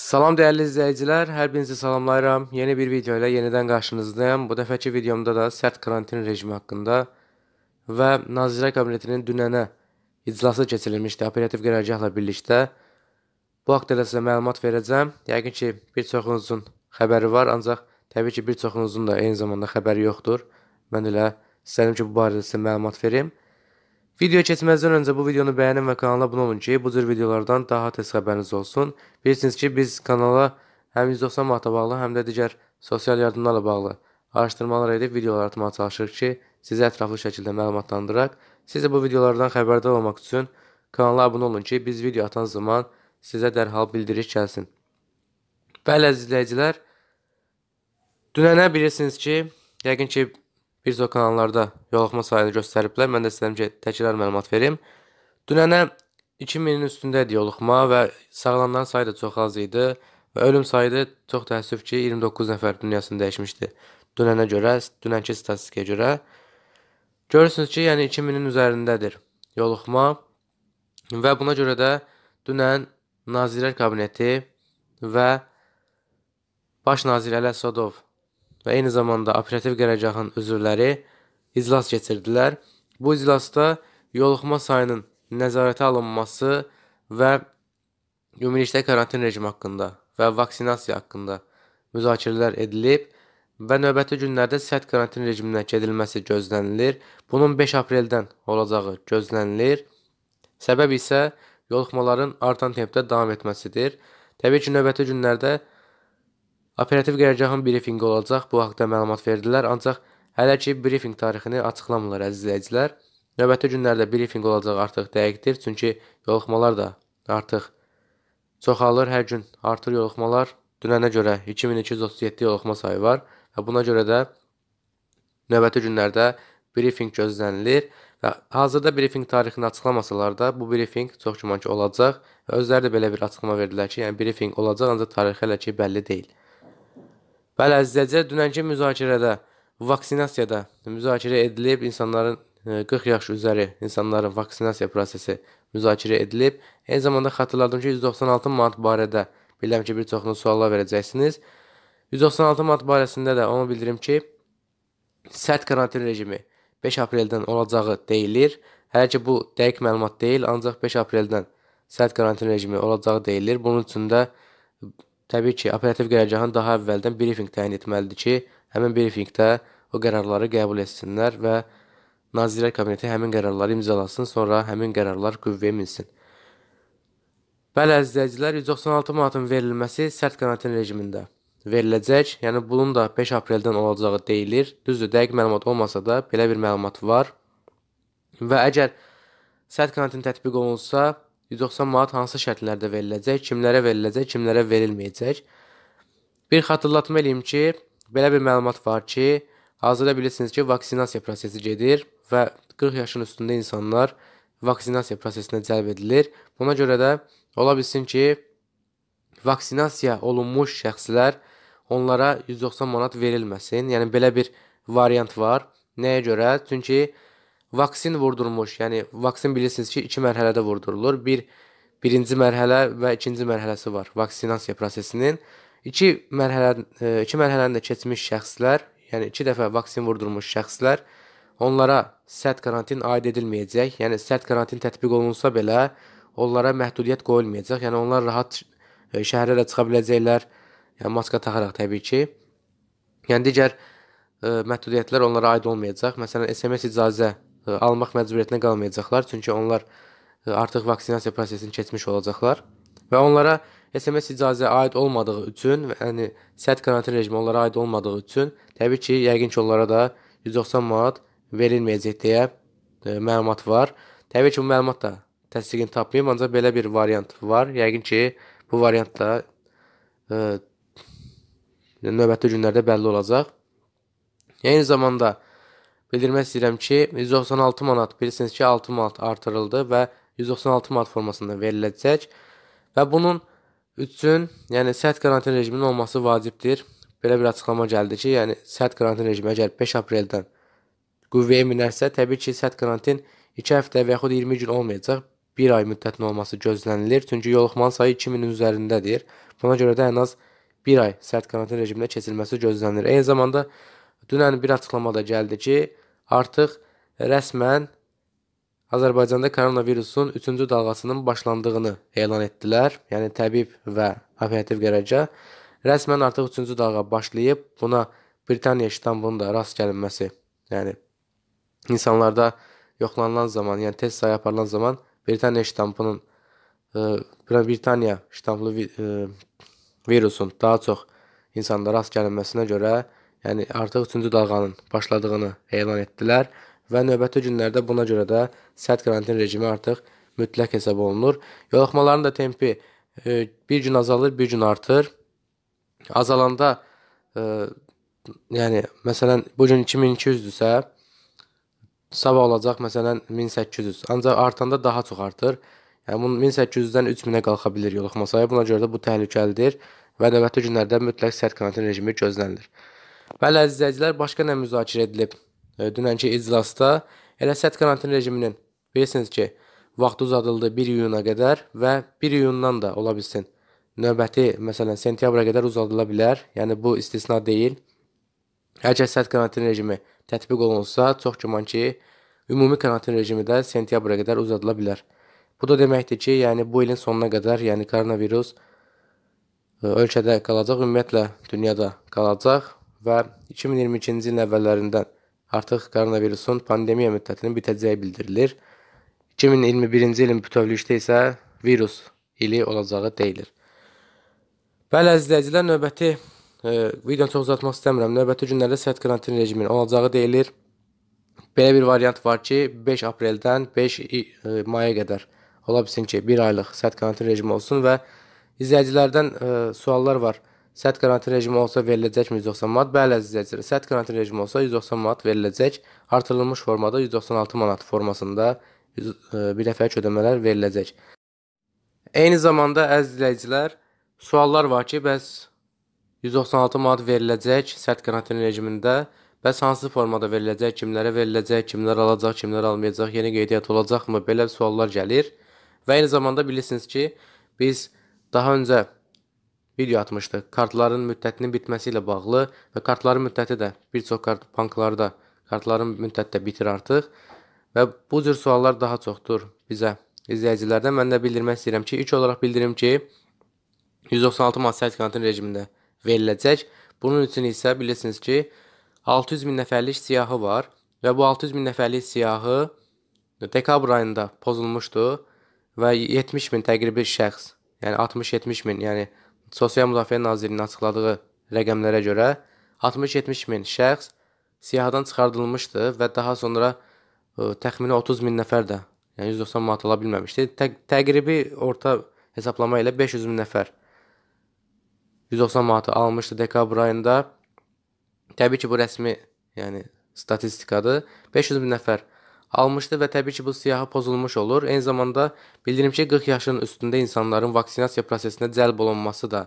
Salam dəyərli izləyicilər, hər birinizi salamlayıram. Yeni bir video ilə yenidən qarşınızdayım. Bu dəfəki videomda da sərt karantin rejimi haqqında və Nazirə Kabinetinin dünənə iclası keçirilmişdi operativ qərargahla birlikdə. Bu haqda da sizə məlumat verəcəm. Yəqin ki, bir çoxunuzun xəbəri var, ancaq təbii ki, bir çoxunuzun da eyni zamanda xəbəri yoxdur. Mən elə istədim ki, bu barədə sizə məlumat verim. Videoya keçməzdən öncə bu videonu bəyənin və kanala abunə olun ki, bu cür videolardan daha tez xəbəriniz olsun. Bilirsiniz ki, biz kanala həm 190 manata bağlı, həm də digər sosial yardımlarla bağlı araşdırmalar edib videolar atmağa çalışırıq ki, sizi ətraflı şəkildə məlumatlandıraq. Siz də bu videolardan xəbərdar olmaq üçün kanala abunə olun ki, biz video atan zaman sizə dərhal bildiriş gəlsin. Bəli, əziz izləyicilər, dünənə bilirsiniz ki, yəqin ki, bir çox kanallarda yoluxma sayını göstəriblər. Mən də istədim ki, təkrar məlumat verim. Dünənə 2000-in üstündə idi yoluxma və sağlamların sayı da çox az idi və ölüm sayı da çox təəssüf ki, 29 nəfər dünyasını dəyişmişdi. Dünənə görə, dünənki statistikaya görə görürsünüz ki, yəni 2000-in üzərindədir yoluxma və buna görə də dünən Nazirlər Kabineti və Baş nazir Əli Əsədov və eyni zamanda operativ qərargahın üzvləri iclas keçirdilər. Bu iclasda yoluxma sayının nəzarətə alınması və ümumilikdə karantin rejimi haqqında və vaksinasiya haqqında müzakirələr edilib və növbəti günlərdə sərt karantin rejiminə gedilməsi gözlənilir. Bunun 5 apreldən olacağı gözlənilir. Səbəb isə yoluxmaların artan tempdə davam etməsidir. Təbii ki, növbəti günlərdə Operativ qərargahın brifinqi olacaq, bu haqda məlumat verdilər, ancaq hələ ki brifinq tarixini açıqlamırlar əzizləyicilər. Növbəti günlərdə brifinq olacaq artıq dəqiqdir, çünki yoluxmalar da artıq çoxalır hər gün. Artır yoluxmalar dünənə görə 2237 yoluxma sayı var və buna görə də növbəti günlərdə brifinq gözlənilir və hazırda brifinq tarixini açıqlamasalar da bu brifinq çox güman ki olacaq və özləri də belə bir açıqlama verdilər ki, yəni brifinq olacaq ancaq tarixi hələ ki bəlli deyil. Bəli, əziz izləyicilər, dünənki müzakirədə, vaksinasiyada müzakirə edilib insanların 40 e, yaş üzəri insanların vaksinasiya prosesi müzakirə edilib. Eyni zamanda xatırladım ki, 196 manat barədə biləm ki, bir çoxunuz suallar verəcəksiniz. 196 manat barəsində də onu bildirim ki, sərt karantin rejimi 5 apreldən olacağı deyilir. Hələ ki, bu dəqiq məlumat deyil, ancaq 5 apreldən sərt karantin rejimi olacağı deyilir. Bunun üçün də Təbii ki, operativ qərargahın daha əvvəldən briefing təyin etməlidir ki, həmin briefingdə o qərarları qəbul etsinlər və Nazirlər Kabineti həmin qərarları imzalasın, sonra həmin qərarlar qüvvəyə minsin. Bəli, əzizləyicilər, 196 manatın verilməsi sərt karantin rejimində veriləcək. Yəni bunun da 5 apreldən olacağı deyilir. Düzdür, dəqiq məlumat olmasa da belə bir məlumat var. Və əgər sərt karantin tətbiq olunsa, 190 manat hansı şərtlərdə veriləcək, kimlərə veriləcək, kimlərə verilməyəcək. Bir xatırlatma eləyim ki, belə bir məlumat var ki, hazırda bilirsiniz ki, vaksinasiya prosesi gedir və 40 yaşın üstündə insanlar vaksinasiya prosesinə cəlb edilir. Buna görə də ola bilsin ki, vaksinasiya olunmuş şəxslər onlara 190 manat verilməsin. Yəni belə bir variant var. Nəyə görə? Çünki vaksin vurdurmuş, yəni vaksin bilirsiniz ki, iki mərhələdə vurdurulur. Bir birinci mərhələ və ikinci mərhələsi var vaksinasiya prosesinin. İki mərhələ e, iki mərhələni də keçmiş şəxslər, yəni 2 dəfə vaksin vurdurmuş şəxslər onlara sərt karantin aid edilməyəcək. Yəni sərt karantin tətbiq olunsa belə onlara məhdudiyyət qoyulmayacaq. Yəni onlar rahat e, şəhərə də çıxa biləcəklər. Yəni maska taxaraq təbii ki. Yəni digər ə, e, məhdudiyyətlər onlara aid olmayacaq. Məsələn, SMS icazə almaq məcburiyyətinə qalmayacaqlar, çünki onlar artıq vaksinasiya prosesini keçmiş olacaqlar və onlara SMS icazə aid olmadığı üçün, yəni sərt karantin rejimi onlara aid olmadığı üçün təbii ki, yəqin ki, onlara da 190 manat verilməyəcək deyə e, məlumat var. Təbii ki, bu məlumat da təsdiqini tapmayıb, ancaq belə bir variant var. Yəqin ki, bu variant da e, növbəti günlərdə bəlli olacaq. Eyni zamanda Bildirmək istəyirəm ki, 196 manat bilirsiniz ki, 6 manat artırıldı və 196 manat formasında veriləcək və bunun üçün, yəni sərt karantin rejiminin olması vacibdir. Belə bir açıqlama gəldi ki, yəni sərt karantin rejimi əgər 5 apreldən qüvvəyə minərsə, təbii ki, sərt karantin 2 həftə və yaxud 20 gün olmayacaq. 1 ay müddətin olması gözlənilir, çünki yoluxmanın sayı 2000-in üzərindədir. Buna görə də ən az 1 ay sərt karantin rejiminə keçilməsi gözlənilir. Eyni zamanda dünən bir açıqlamada gəldi ki, artıq rəsmən Azərbaycanda koronavirusun 3-cü dalğasının başlandığını elan etdilər. Yəni təbib və operativ qərargah rəsmən artıq 3-cü dalğa başlayıb. Buna Britaniya İstanbulun da rast gəlinməsi, yəni insanlarda yoxlanılan zaman, yəni test sayı aparılan zaman Britaniya ştampının ə, e, Britaniya ştamplı ə, e, virusun daha çox insanda rast gəlinməsinə görə yəni artıq 3-cü dalğanın başladığını elan etdilər və növbəti günlərdə buna görə də sərt karantin rejimi artıq mütləq hesab olunur. Yoluxmaların da tempi e, bir gün azalır, bir gün artır. Azalanda e, yəni məsələn bu gün 2200-dürsə, sabah olacaq məsələn 1800. Ancaq artanda daha çox artır. Yəni bunun 1800-dən 3000-ə qalxa bilər yoluxma sayı. Buna görə də bu təhlükəlidir və növbəti günlərdə mütləq sərt karantin rejimi gözlənilir. Bəli, əzizləyicilər, başqa nə müzakirə edilib e, dünənki iclasda? Elə sət karantin rejiminin bilirsiniz ki, vaxt uzadıldı 1 iyuna qədər və 1 iyundan da ola bilsin. Növbəti, məsələn, sentyabra qədər uzadıla bilər. Yəni bu istisna deyil. Hər kəs sət karantin rejimi tətbiq olunsa, çox güman ki, ümumi karantin rejimi də sentyabra qədər uzadıla bilər. Bu da deməkdir ki, yəni bu ilin sonuna qədər, yəni koronavirus e, ölkədə qalacaq, ümumiyyətlə dünyada qalacaq və 2022-ci ilin əvvəllərindən artıq koronavirusun pandemiya müddətinin bitəcəyi bildirilir. 2021-ci ilin bütövlükdə isə virus ili olacağı deyilir. Bəli, əzizləyicilər, növbəti e, videonu çox uzatmaq istəmirəm. Növbəti günlərdə səhət karantin rejiminin olacağı deyilir. Belə bir variant var ki, 5 apreldən 5 e, maya qədər ola bilsin ki, 1 aylıq səhət karantin rejimi olsun və izləyicilərdən e, suallar var. Sərt karantin rejimi olsa veriləcəkmi 190 manat? Bəli əziz izləyicilər, sərt karantin rejimi olsa 190 manat veriləcək. Artırılmış formada 196 manat formasında e, bir dəfəlik ödəmələr veriləcək. Eyni zamanda əziz izləyicilər, suallar var ki, bəs 196 manat veriləcək sərt karantin rejimində, bəs hansı formada veriləcək, kimlərə veriləcək, kimlər alacaq, kimlər almayacaq, yeni qeydiyyat olacaqmı? Belə suallar gəlir. Və eyni zamanda bilirsiniz ki, biz daha öncə video atmışdıq. Kartların müddətinin bitməsi ilə bağlı və kartların müddəti də bir çox kart banklarda kartların müddəti də bitir artıq. Və bu cür suallar daha çoxdur bizə izləyicilərdən. Mən də bildirmək istəyirəm ki, ilk olaraq bildirim ki, 196 maddə karantin rejimində veriləcək. Bunun üçün isə bilirsiniz ki, 600 min nəfərlik siyahı var və bu 600 min nəfərlik siyahı dekabr ayında pozulmuşdu və 70 min təqribi şəxs, yəni 60-70 min, yəni Sosial Müdafiə Nazirliyinin açıqladığı rəqəmlərə görə 60-70 min şəxs siyahıdan çıxardılmışdı və daha sonra ə, e, təxmini 30 min nəfər də, yəni 190 manat ala bilməmişdi. Tə təqribi orta hesablama ilə 500 min nəfər 190 manatı almışdı dekabr ayında. Təbii ki, bu rəsmi, yəni statistikadır. 500 min nəfər almışdı və təbii ki, bu siyahı pozulmuş olur. Eyni zamanda bildirim ki, 40 yaşın üstündə insanların vaksinasiya prosesinə cəlb olunması da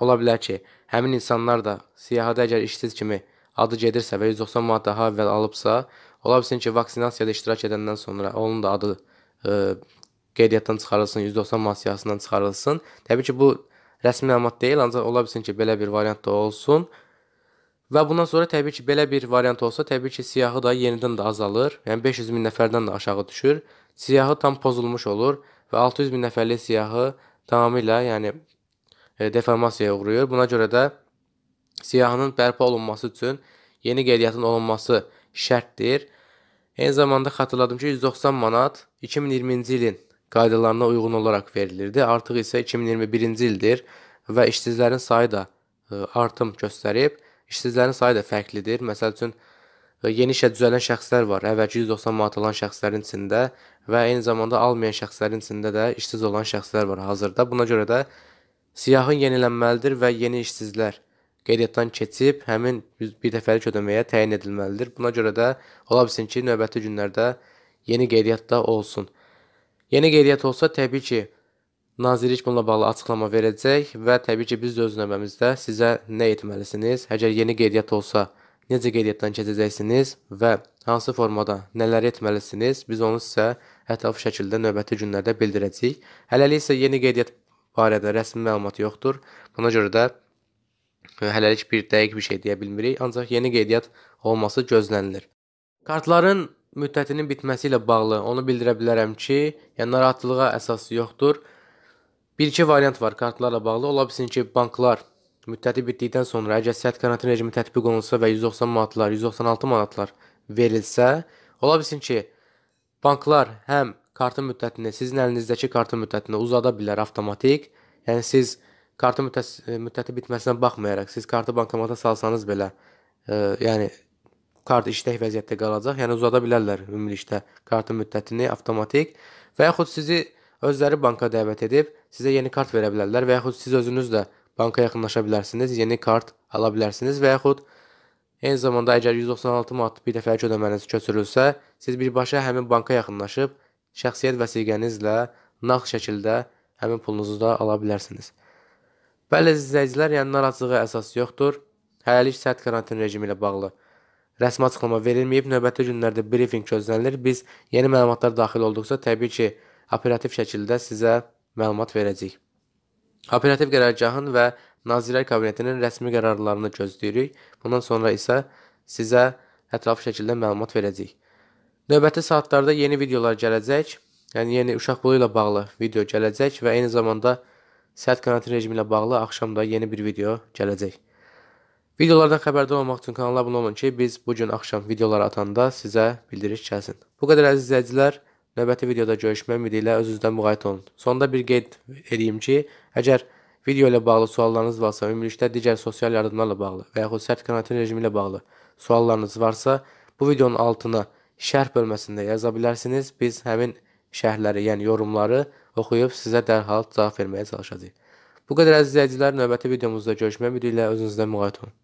ola bilər ki, həmin insanlar da siyahıda əgər işsiz kimi adı gedirsə və 190 manat daha əvvəl alıbsa, ola bilsin ki, vaksinasiyada iştirak edəndən sonra onun da adı ə, e, qeydiyyatdan çıxarılsın, 190 manat siyahısından çıxarılsın. Təbii ki, bu rəsmi məlumat deyil, ancaq ola bilsin ki, belə bir variant da olsun. Və bundan sonra təbii ki, belə bir variant olsa, təbii ki, siyahı da yenidən də azalır. Yəni 500 min nəfərdən də aşağı düşür. Siyahı tam pozulmuş olur və 600 min nəfərlik siyahı tamamilə, yəni e, deformasiyaya uğrayır. Buna görə də siyahının bərpa olunması üçün yeni qeydiyyatın olunması şərtdir. Eyni zamanda xatırladım ki, 190 manat 2020-ci ilin qaydalarına uyğun olaraq verilirdi. Artıq isə 2021-ci ildir və işsizlərin sayı da e, artım göstərib. İşsizlərin sayı da fərqlidir. Məsəl üçün e, yeni işə düzələn şəxslər var. Əvvəlki 190 manat alan şəxslərin içində və eyni zamanda almayan şəxslərin içində də işsiz olan şəxslər var hazırda. Buna görə də siyahı yenilənməlidir və yeni işsizlər qeydiyyatdan keçib həmin bir dəfəlik ödəməyə təyin edilməlidir. Buna görə də ola bilsin ki, növbəti günlərdə yeni qeydiyyatda olsun. Yeni qeydiyyat olsa təbii ki, Nazirlik bununla bağlı açıqlama verəcək və təbii ki, biz də öz növbəmizdə sizə nə etməlisiniz, əgər yeni qeydiyyat olsa, necə qeydiyyatdan keçəcəksiniz və hansı formada nələr etməlisiniz, biz onu sizə ətraflı şəkildə növbəti günlərdə bildirəcəyik. Hələlik isə yeni qeydiyyat barədə rəsmi məlumat yoxdur. Buna görə də e, hələlik bir dəqiq bir şey deyə bilmirik, ancaq yeni qeydiyyat olması gözlənilir. Kartların müddətinin bitməsi ilə bağlı onu bildirə bilərəm ki, yəni narahatlığa əsas yoxdur. Bir-iki variant var kartlarla bağlı. Ola bilsin ki, banklar müddəti bitdikdən sonra əgər səhət karantin rejimi tətbiq olunsa və 190 manatlar, 196 manatlar verilsə, ola bilsin ki, banklar həm kartın müddətini, sizin əlinizdəki kartın müddətini uzada bilər avtomatik. Yəni siz kartın müddəti, e, müddəti bitməsinə baxmayaraq siz kartı bankomata salsanız belə, e, yəni kart işlək vəziyyətdə qalacaq. Yəni uzada bilərlər ümumilikdə kartın müddətini avtomatik və yaxud sizi Özləri banka dəvət edib sizə yeni kart verə bilərlər və yaxud siz özünüz də banka yaxınlaşa bilərsiniz, yeni kart ala bilərsiniz və yaxud eyni zamanda əgər 196 manat bir dəfəlik ödəməniz köçürülsə, siz birbaşa həmin banka yaxınlaşıb şəxsiyyət vəsiqənizlə nağd şəkildə həmin pulunuzu da ala bilərsiniz. Bəli, izləyicilər, yəni narazılığa əsas yoxdur. Hələlik sərt karantin rejimi ilə bağlı rəsmi açıqlama verilməyib, növbəti günlərdə briefing gözlənilir. Biz yeni məlumatlar daxil olduqca təbii ki, operativ şəkildə sizə məlumat verəcəyik. Operativ qərargahın və Nazirlər Kabinetinin rəsmi qərarlarını gözləyirik. Bundan sonra isə sizə ətraflı şəkildə məlumat verəcəyik. Növbəti saatlarda yeni videolar gələcək. Yəni yeni uşaq pulu ilə bağlı video gələcək və eyni zamanda səhət karantin rejimi ilə bağlı axşam da yeni bir video gələcək. Videolardan xəbərdar olmaq üçün kanala abunə olun ki, biz bu gün axşam videoları atanda sizə bildiriş gəlsin. Bu qədər əziz izləyicilər, Növbəti videoda görüşmək ümidi ilə öz-üzdən müğayət olun. Sonda bir qeyd edeyim ki, əgər video ilə bağlı suallarınız varsa, ümumilikdə digər sosial yardımlarla bağlı və yaxud sərt karantin rejimi ilə bağlı suallarınız varsa, bu videonun altına şərh bölməsində yaza bilərsiniz. Biz həmin şərhləri, yəni yorumları oxuyub sizə dərhal cavab verməyə çalışacağıq. Bu qədər əziz izləyicilər, növbəti videomuzda görüşmək ümidi ilə özünüzdən müğayət olun.